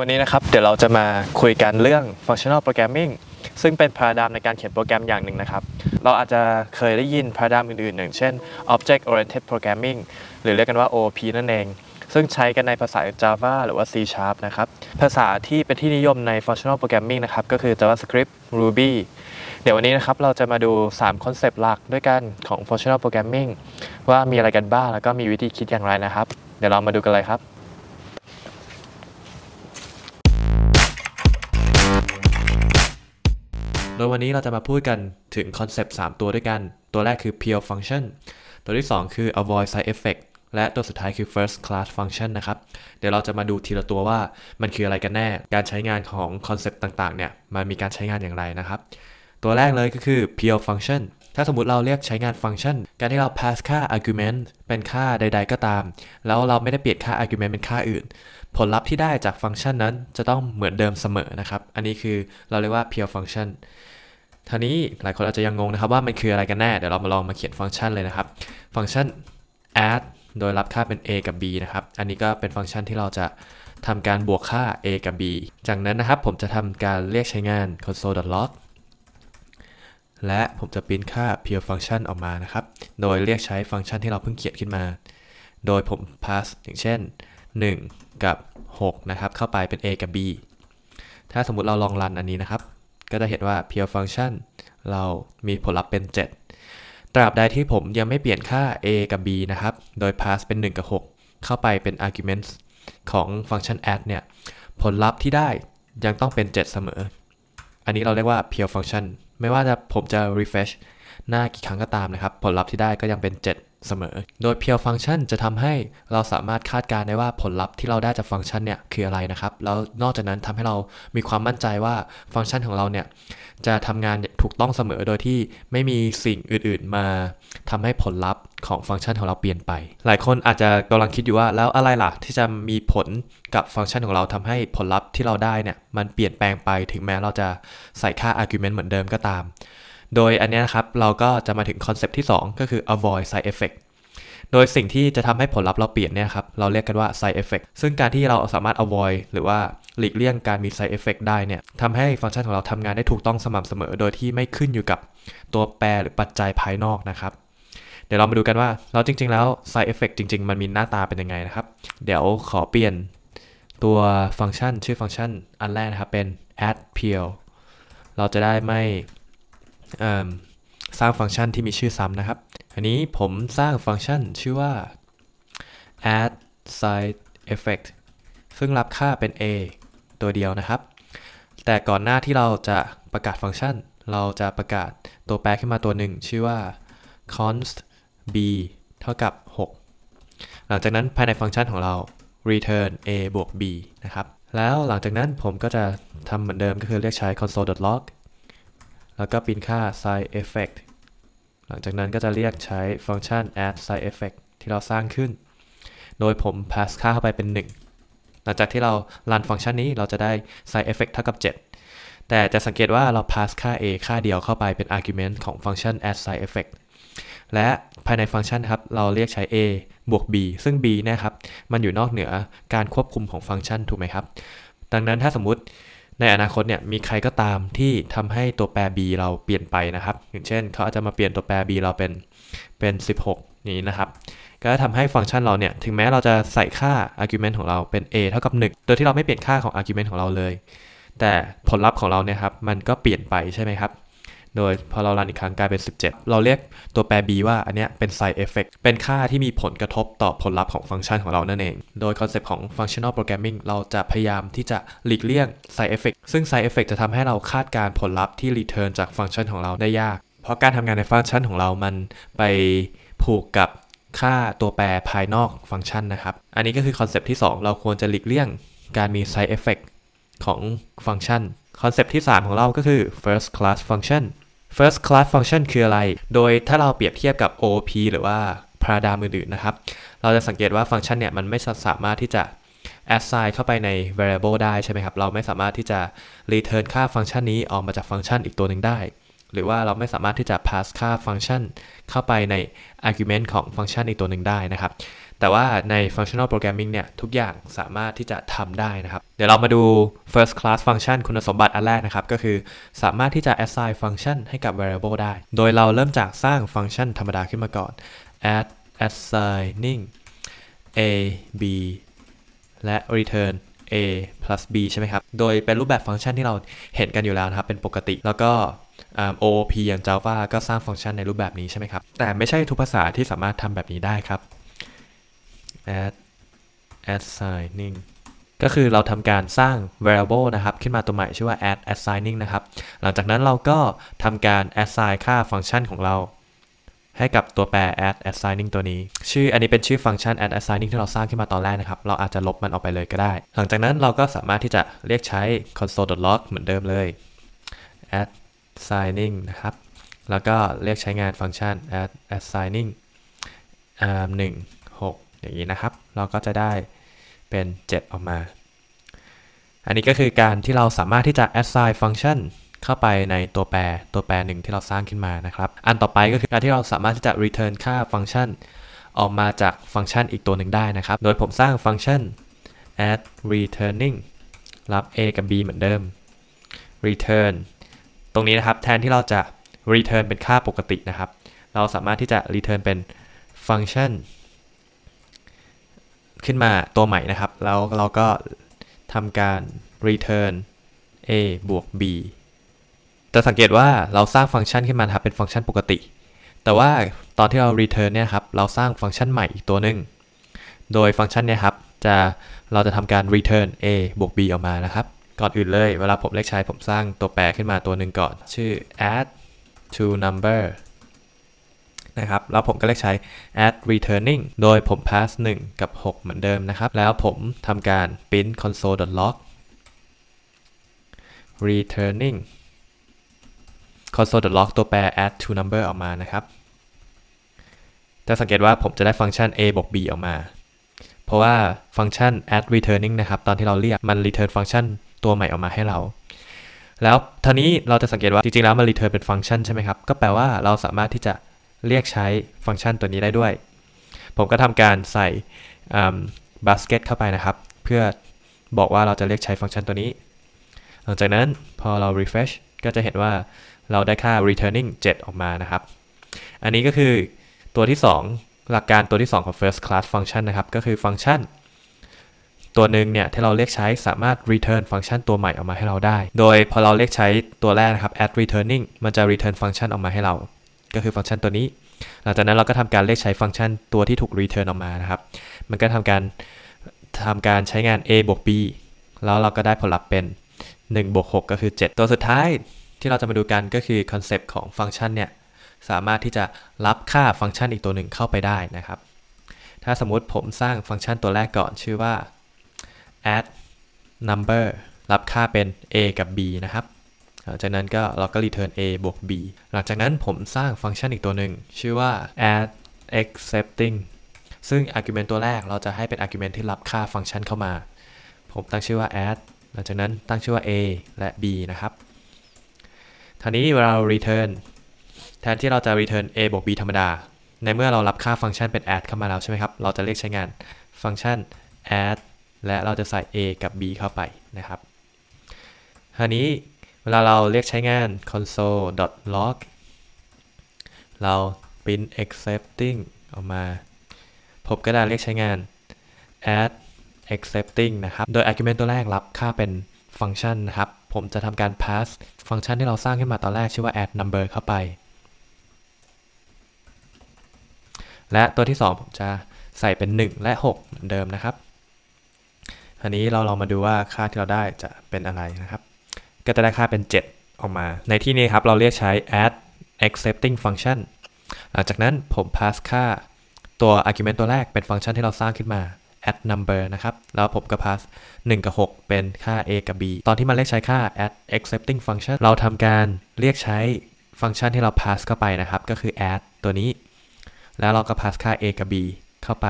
วันนี้นะครับ เดี๋ยวเราจะมาคุยกันเรื่อง functional programming ซึ่งเป็นพาราดามในการเขียนโปรแกรมอย่างหนึ่งนะครับ เราอาจจะเคยได้ยินพาราดามอื่นๆอย่างเช่น object oriented programming หรือเรียกกันว่า OOP นั่นเอง ซึ่งใช้กันในภาษา Java หรือว่า C Sharp นะครับ ภาษาที่เป็นที่นิยมใน functional programming นะครับ ก็คือ JavaScript Ruby เดี๋ยววันนี้นะครับ เราจะมาดู 3 คอนเซปต์หลักด้วยกันของ functional programming ว่ามีอะไรกันบ้าง แล้วก็มีวิธีคิดอย่างไรนะครับ เดี๋ยวเรามาดูกันเลยครับโดยวันนี้เราจะมาพูดกันถึงคอนเซปต์ 3 ตัวด้วยกัน ตัวแรกคือ pure function ตัวที่ 2 คือ avoid side effect และตัวสุดท้ายคือ first class function นะครับ เดี๋ยวเราจะมาดูทีละตัวว่ามันคืออะไรกันแน่ การใช้งานของคอนเซปต์ต่าง ๆ เนี่ย มันมีการใช้งานอย่างไรนะครับ ตัวแรกเลยก็คือ pure function ถ้าสมมติเราเรียกใช้งานฟังก์ชันการที่เรา pass ค่า argument เป็นค่าใดๆก็ตาม แล้วเราไม่ได้เปลี่ยนค่า argument เป็นค่าอื่น ผลลัพธ์ที่ได้จากฟังก์ชันนั้นจะต้องเหมือนเดิมเสมอนะครับ อันนี้คือเราเรียกว่า pure function ท่านี้หลายคนอาจจะยังงงนะครับว่า มันคืออะไรกันแน่ เดี๋ยวเรามาลองมาเขียนฟังก์ชันเลยนะครับฟังก์ชัน add โดยรับค่าเป็น a กับ b นะครับอันนี้ก็เป็นฟังก์ชันที่เราจะทำการบวกค่า a กับ b จากนั้นนะครับผมจะทำการเรียกใช้งาน console.log และผมจะปริ้นค่า pure function ออกมานะครับ โดยเรียกใช้ฟังก์ชันที่เราเพิ่งเขียนขึ้นมา โดยผม pass อย่างเช่น 1 กับ 6 นะครับ เข้าไปเป็น a กับ b ถ้าสมมติเราลองรันอันนี้นะครับ ก็จะเห็นว่า pure function เรามีผลลัพธ์เป็น 7 ตราบใดที่ผมยังไม่เปลี่ยนค่า a กับ b นะครับ โดย pass เป็น 1 กับ 6 เข้าไปเป็น arguments ของฟังก์ชัน add เนี่ย ผลลัพธ์ที่ได้ยังต้องเป็น 7 เสมอ อันนี้เราเรียกว่า pure function ไม่ว่าจะผมจะ refresh หน้ากี่ครั้งก็ตามนะครับผลลัพธ์ที่ได้ก็ยังเป็น 7 เสมอ โดยเพียวฟังก์ชันจะทำให้เราสามารถคาดการ ได้ว่าผลลัพธ์ที่เราได้จากฟังก์ชันเนี่ย คืออะไรนะครับ แล้วนอกจากนั้นทำให้เรามีความมั่นใจว่าฟังก์ชันของเราเนี่ย จะทำงานถูกต้องเสมอโดยที่ไม่มีสิ่งอื่นๆ มา ทำให้ผลลัพธ์ของฟังก์ชันของเราเปลี่ยนไป หลายคนอาจจะกำลังคิดอยู่ว่าแล้วอะไรล่ะที่จะมีผลกับฟังก์ชันของเราทำให้ผลลัพธ์ที่เราได้เนี่ยมันเปลี่ยนแปลงไปถึงแม้เราจะใส่ค่า argument เหมือนเดิมก็ตามโดยอันนี้นะครับ เราก็จะมาถึงคอนเซปต์ที่ 2 ก็คือ avoid side effect โดยสิ่งที่จะทำให้ผลลัพธ์เราเปลี่ยนเนี่ยครับ เราเรียกกันว่า side effect ซึ่งการที่เราสามารถ avoid หรือว่าหลีกเลี่ยงการมี side effect ได้เนี่ยทำให้ฟังก์ชันของเราทำงานได้ถูกต้องสม่ำเสมอโดยที่ไม่ขึ้นอยู่กับตัวแปรหรือปัจจัยภายนอกนะครับ เดี๋ยวเรามาดูกันว่าเราจริง ๆแล้ว side effect จริง ๆ มันมีหน้าตาเป็นยังไงนะครับเดี๋ยวขอเปลี่ยน ตัวฟังก์ชันชื่อฟังก์ชันอันแรกนะครับเป็น add p e e l เราจะได้ไม่สร้างฟังก์ชันที่มีชื่อซ้ำนะครับ อันนี้ผมสร้างฟังก์ชันชื่อว่า add side effect ซึ่งรับค่าเป็น a ตัวเดียวนะครับ แต่ก่อนหน้าที่เราจะประกาศฟังก์ชัน เราจะประกาศตัวแปรขึ้นมาตัวหนึ่งชื่อว่า const b เท่ากับ 6 หลังจากนั้นภายในฟังก์ชันของเรา return a บวก b นะครับ แล้วหลังจากนั้นผมก็จะทำเหมือนเดิมก็คือเรียกใช้ console.log แล้วก็ปินค่า side effect หลังจากนั้นก็จะเรียกใช้ฟังก์ชัน add side effect ที่เราสร้างขึ้น โดยผม pass ค่าเข้าไปเป็น 1 หลังจากที่เรา run ฟังก์ชันนี้เราจะได้ side effect เท่ากับ 7 แต่จะสังเกตว่าเรา pass ค่า a ค่าเดียวเข้าไปเป็น argument ของฟังก์ชัน add side effect และภายในฟังก์ชันครับ เราเรียกใช้ a บวก b ซึ่ง b นะครับมันอยู่นอกเหนือการควบคุมของฟังก์ชันถูกไหมครับ ดังนั้นถ้าสมมุติในอนาคตเนี่ยมีใครก็ตามที่ทำให้ตัวแปร b เราเปลี่ยนไปนะครับ อย่างเช่นเขาอาจจะมาเปลี่ยนตัวแปร b เราเป็นเป็น 16 นี้นะครับ ก็ทำให้ฟังก์ชันเราเนี่ย ถึงแม้เราจะใส่ค่า argument ของเราเป็น a เท่ากับ 1 โดยที่เราไม่เปลี่ยนค่าของ argument ของเราเลย แต่ผลลัพธ์ของเราเนี่ยครับ มันก็เปลี่ยนไปใช่ไหมครับโดยพอเรารันอีกครั้งกลายเป็น 17 เราเรียกตัวแปร b ว่าอันเนี้ยเป็น side effect เป็นค่าที่มีผลกระทบต่อผลลัพธ์ของฟังก์ชันของเรานั่นเอง โดยคอนเซปต์ของ functional programming เราจะพยายามที่จะหลีกเลี่ยง side effect ซึ่ง side effect จะทำให้เราคาดการผลลัพธ์ที่ return จากฟังก์ชันของเราได้ยาก เพราะการทำงานในฟังก์ชันของเรามันไปผูกกับค่าตัวแปรภายนอกฟังก์ชันนะครับ อันนี้ก็คือคอนเซปต์ที่2 เราควรจะหลีกเลี่ยงการมี side effect ของฟังก์ชัน คอนเซปต์ที่3ของเรา ก็คือ first class function first class function คืออะไร โดยถ้าเราเปรียบเทียบกับ o p หรือว่าพาราดามอื่นๆนะครับ เราจะสังเกตว่าฟังก์ชันเนี่ยมันไม่สามารถที่จะ assign เข้าไปใน variable ได้ใช่ไหมครับ เราไม่สามารถที่จะ return ค่าฟังก์ชันนี้ออกมาจากฟังก์ชันอีกตัวหนึ่งได้ หรือว่าเราไม่สามารถที่จะ pass ค่าฟังก์ชันเข้าไปใน argument ของฟังก์ชันอีกตัวหนึ่งได้นะครับแต่ว่าใน functional programming เนี่ย ทุกอย่างสามารถที่จะทำได้นะครับ เดี๋ยวเรามาดู first class function คุณสมบัติอันแรกนะครับ ก็คือสามารถที่จะ assign function ให้กับ variable ได้ โดยเราเริ่มจากสร้าง function ธรรมดาขึ้นมาก่อน add assigning a b และ return a plus b ใช่ไหมครับ โดยเป็นรูปแบบฟังก์ชันที่เราเห็นกันอยู่แล้วนะครับ เป็นปกติแล้วก็ OOP อย่าง Java ก็สร้างฟังก์ชันในรูปแบบนี้ใช่ไหมครับ แต่ไม่ใช่ทุกภาษาที่สามารถทำแบบนี้ได้ครับ add assigning ก็คือเราทำการสร้าง variable นะครับ ขึ้นมาตัวใหม่ ชื่อว่า add assigning นะครับ หลังจากนั้นเราก็ทำการ assign ค่าฟังก์ชันของเรา ให้กับตัวแปร add assigning ตัวนี้ ชื่ออันนี้เป็นชื่อฟังก์ชัน add assigning ที่เราสร้างขึ้นมาตอนแรกนะครับ เราอาจจะลบมันออกไปเลยก็ได้ หลังจากนั้นเราก็สามารถที่จะเรียกใช้ console.log เหมือนเดิมเลย add assigning นะครับ แล้วก็เรียกใช้งานฟังก์ชัน add assigning หนึ่งหกอย่างนี้นะครับ เราก็จะได้เป็น7ออกมา อันนี้ก็คือการที่เราสามารถที่จะ assign function เข้าไปในตัวแปรตัวแปรหนึ่งที่เราสร้างขึ้นมานะครับ อันต่อไปก็คือการที่เราสามารถที่จะ return ค่าฟังก์ชันออกมาจากฟังก์ชันอีกตัวหนึ่งได้นะครับ โดยผมสร้างฟังก์ชัน add returning รับ a กับ b เหมือนเดิม return ตรงนี้นะครับแทนที่เราจะ return เป็นค่าปกตินะครับ เราสามารถที่จะ return เป็นฟังก์ชันขึ้นมาตัวใหม่นะครับแล้วเราก็ทำการ return a บวก b จะสังเกตว่าเราสร้างฟังก์ชันขึ้นมาครับเป็นฟังก์ชันปกติ แต่ว่าตอนที่เรา return เนี่ยครับเราสร้างฟังก์ชันใหม่อีกตัวหนึ่งโดยฟังก์ชันเนี่ยครับจะเราจะทำการ return a บวก b ออกมานะครับ ก่อนอื่นเลยเวลาผมเลขใช้ผมสร้างตัวแปรขึ้นมาตัวหนึ่งก่อน ชื่อ add to number นะครับ แล้วผมก็เลือกใช้ add returning โดยผม pass 1 กับ 6 เหมือนเดิมนะครับ แล้วผมทำการ print console.log returning console.log ตัวแปร add to number ออกมานะครับจะสังเกตว่าผมจะได้ฟังก์ชัน a บวก b ออกมา เพราะว่าฟังก์ชัน add returning นะครับ ตอนที่เราเรียกมัน return ฟังก์ชันตัวใหม่ออกมาให้เรา แล้วท่านี้เราจะสังเกตว่าจริง ๆ แล้วมัน return เป็นฟังก์ชันใช่ไหมครับ ก็แปลว่าเราสามารถที่จะเรียกใช้ฟังก์ชันตัวนี้ได้ด้วย ผมก็ทำการใส่ basket เข้าไปนะครับ เพื่อบอกว่าเราจะเรียกใช้ฟังก์ชันตัวนี้หลังจากนั้นพอเรา refresh ก็จะเห็นว่าเราได้ค่า returning 7 ออกมานะครับ อันนี้ก็คือตัวที่ 2 หลักการตัวที่ 2 ของ first class function นะครับก็คือฟังก์ชัน ตัวหนึ่งเนี่ยที่เราเรียกใช้สามารถ return ฟังก์ชันตัวใหม่ออกมาให้เราได้ โดยพอเราเรียกใช้ตัวแรกนะครับ add returning มันจะ return ฟังก์ชันออกมาให้เราก็คือฟังก์ชันตัวนี้ หลังจากนั้นเราก็ทำการเรียกใช้ฟังก์ชันตัวที่ถูกรีเทิร์นออกมานะครับ มันก็ทำการทำการใช้งาน a บวก b แล้วเราก็ได้ผลลัพธ์เป็น 1บวก6 ก็คือ 7 ตัวสุดท้ายที่เราจะมาดูกันก็คือคอนเซปต์ของฟังก์ชันเนี่ย สามารถที่จะรับค่าฟังก์ชันอีกตัวหนึ่งเข้าไปได้นะครับ ถ้าสมมุติผมสร้างฟังก์ชันตัวแรกก่อนชื่อว่า add number รับค่าเป็น a กับ b นะครับจากนั้นก็ เราก็ return a บวก b หลังจากนั้นผมสร้างฟังก์ชันอีกตัวหนึ่ง ชื่อว่า add accepting ซึ่ง argument ตัวแรกเราจะให้เป็น argument ที่รับค่าฟังก์ชันเข้ามา ผมตั้งชื่อว่า add หลังจากนั้นตั้งชื่อว่า a และ b นะครับท่านี้เวลเรา return แทนที่เราจะ return a บวก b ธรรมดา ในเมื่อเรารับค่าฟังก์ชันเป็น add เข้ามาแล้วใช่ไหมครับ เราจะเรียกใช้งานฟังก์ชัน add และเราจะใส่ a กับ b เข้าไปนะครับท่านี้ลาเราเรียกใช้งาน console.log เรา print accepting ออกมาพบกระดานเรียกใช้งาน add accepting นะครับ โดย argument ตัวแรกรับค่าเป็นฟังก์ชันนะครับ ผมจะทำการ pass ฟังก์ชันที่เราสร้างขึ้นมาตอนแรกชื่อว่า add number เข้าไป และตัวที่ 2 ผมจะใส่เป็น 1 และ 6 เหมือนเดิมนะครับอันนี้เราลองมาดูว่าค่าที่เราได้จะเป็นอะไรนะครับก็จะได้ค่าเป็น 7 ออกมา ในที่นี้ครับ เราเรียกใช้ add accepting function หลังจากนั้นผม pass ค่าตัว argument ตัวแรกเป็นฟังก์ชันที่เราสร้างขึ้นมา add number นะครับ แล้วผมก็ pass 1 กับ 6 เป็นค่า a กับ b ตอนที่มันเรียกใช้ค่า add accepting function เราทำการเรียกใช้ฟังก์ชันที่เรา pass เข้าไปนะครับ ก็คือ add ตัวนี้ แล้วเราก็ pass ค่า a กับ b เข้าไป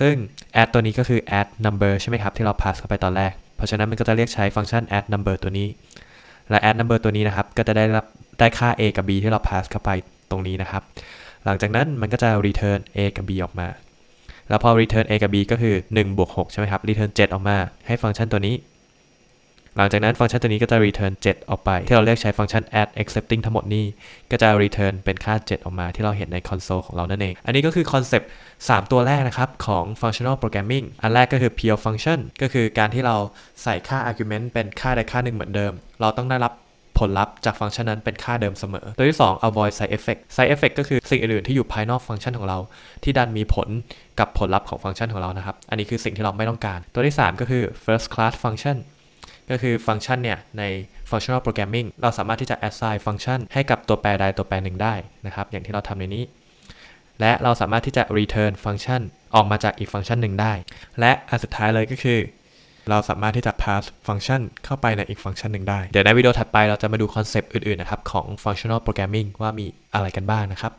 ซึ่ง add ตัวนี้ก็คือ add number ใช่ไหมครับที่เรา pass เข้าไปตอนแรกราะฉะนั้นมันก็จะเรียกใช้ฟังก์ชัน add number ตัวนี้ และ add number ตัวนี้นะครับ ก็จะได้รับได้ค่า a กับ b ที่เรา pass เข้าไปตรงนี้นะครับ หลังจากนั้นมันก็จะ return a กับ b ออกมา แล้วพอ return a กับ b ก็คือ 1 บวก6ใช่ไหมครับ return 7 ออกมาให้ฟังก์ชันตัวนี้หลังจากนั้นฟังก์ชันตัวนี้ก็จะ return 7 ออกไปที่เราเรียกใช้ฟังก์ชัน add accepting ทั้งหมดนี้ ก็จะ return เป็นค่า 7 ออกมาที่เราเห็นในคอนโซลของเรานั่นเอง อันนี้ก็คือคอนเซปต์3ตัวแรกนะครับของ functional programming อันแรกก็คือ pure function ก็คือการที่เราใส่ค่า argument เป็นค่าใดค่าหนึ่งเหมือนเดิม เราต้องได้รับผลลัพธ์จากฟังก์ชันนั้นเป็นค่าเดิมเสมอ ตัวที่2 avoid side effect side effect ก็คือสิ่งอื่นๆที่อยู่ภายนอกฟังก์ชันของเราที่ดันมีผลกับผลลัพธ์ของฟังก์ชันของเรานะครับ อันนี้คือสิ่งที่เราไม่ต้องการ ตัวที่ 3 ก็คือ first class function ก็คือฟังก์ชันเนี่ยใน functional programming เราสามารถที่จะ assign ฟังก์ชันให้กับตัวแปรใดตัวแปรหนึ่งได้นะครับ อย่างที่เราทำในนี้ และเราสามารถที่จะ return ฟังก์ชันออกมาจากอีกฟังก์ชันหนึ่งได้ และอันสุดท้ายเลยก็คือเราสามารถที่จะ pass ฟังก์ชันเข้าไปในอีกฟังก์ชันหนึ่งได้ เดี๋ยวในวิดีโอถัดไปเราจะมาดูคอนเซปต์อื่นๆนะครับ ของ functional programming ว่ามีอะไรกันบ้างนะครับ